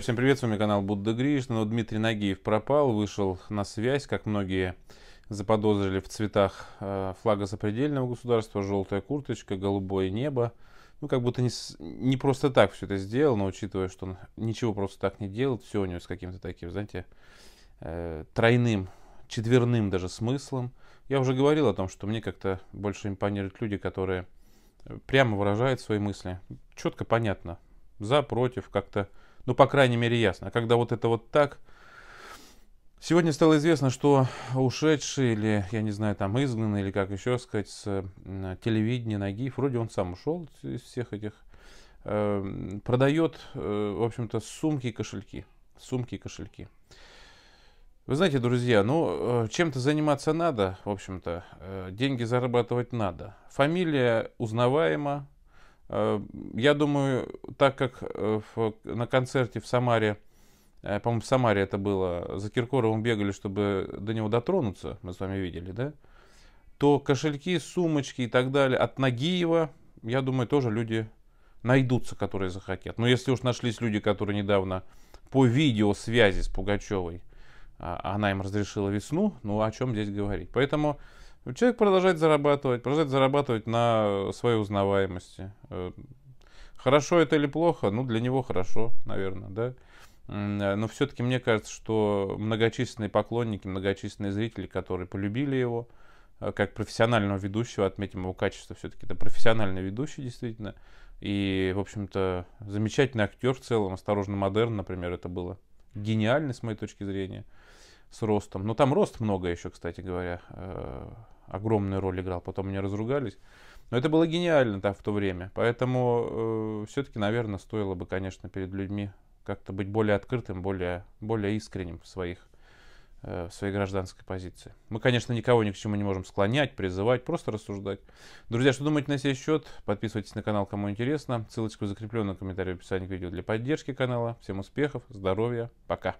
Всем привет, с вами канал Будда Гришна. Но ну, Дмитрий Нагиев пропал, вышел на связь, как многие заподозрили в цветах э, флага запредельного государства, желтая курточка, голубое небо. Ну, как будто не, не просто так все это сделал, но учитывая, что он ничего просто так не делает, все у него с каким-то таким, знаете, э, тройным, четверным даже смыслом. Я уже говорил о том, что мне как-то больше импонируют люди, которые прямо выражают свои мысли. Четко, понятно. За, против, как-то ну, по крайней мере, ясно. А Когда вот это вот так, Сегодня стало известно, что ушедший или, я не знаю, там изгнанный, или как еще сказать, с телевидения Нагиев, вроде он сам ушел из всех этих, э, продает, э, в общем-то, сумки и кошельки. Сумки и кошельки. Вы знаете, друзья, ну, э, чем-то заниматься надо, в общем-то, э, деньги зарабатывать надо. Фамилия узнаваема, Э, я думаю, так как э, в, на концерте в Самаре, э, по-моему, в Самаре это было, за Киркоровым бегали, чтобы до него дотронуться, мы с вами видели, да? То кошельки, сумочки и так далее от Нагиева, я думаю, тоже люди найдутся, которые захотят. Но если уж нашлись люди, которые недавно по видеосвязи с Пугачевой, а, она им разрешила весну, ну о чем здесь говорить? Поэтому ну, человек продолжает зарабатывать, продолжает зарабатывать на э, своей узнаваемости. Э, хорошо это или плохо? Ну, для него хорошо, наверное, да. Э, но все-таки мне кажется, что многочисленные поклонники, многочисленные зрители, которые полюбили его, как профессионального ведущего, отметим его качество, все-таки это профессиональный ведущий, действительно. И, в общем-то, замечательный актер в целом, «Осторожно, модерн», например, это было гениально, с моей точки зрения с ростом. Но ну, там рост много еще, кстати говоря, э, огромную роль играл. Потом меня разругались. Но это было гениально да, в то время. Поэтому э, все-таки, наверное, стоило бы, конечно, перед людьми как-то быть более открытым, более, более искренним в, своих, э, в своей гражданской позиции. Мы, конечно, никого ни к чему не можем склонять, призывать, просто рассуждать. Друзья, что думаете на сей счет? Подписывайтесь на канал, кому интересно. Ссылочку закрепленную комментарий в описании к видео для поддержки канала. Всем успехов, здоровья, пока.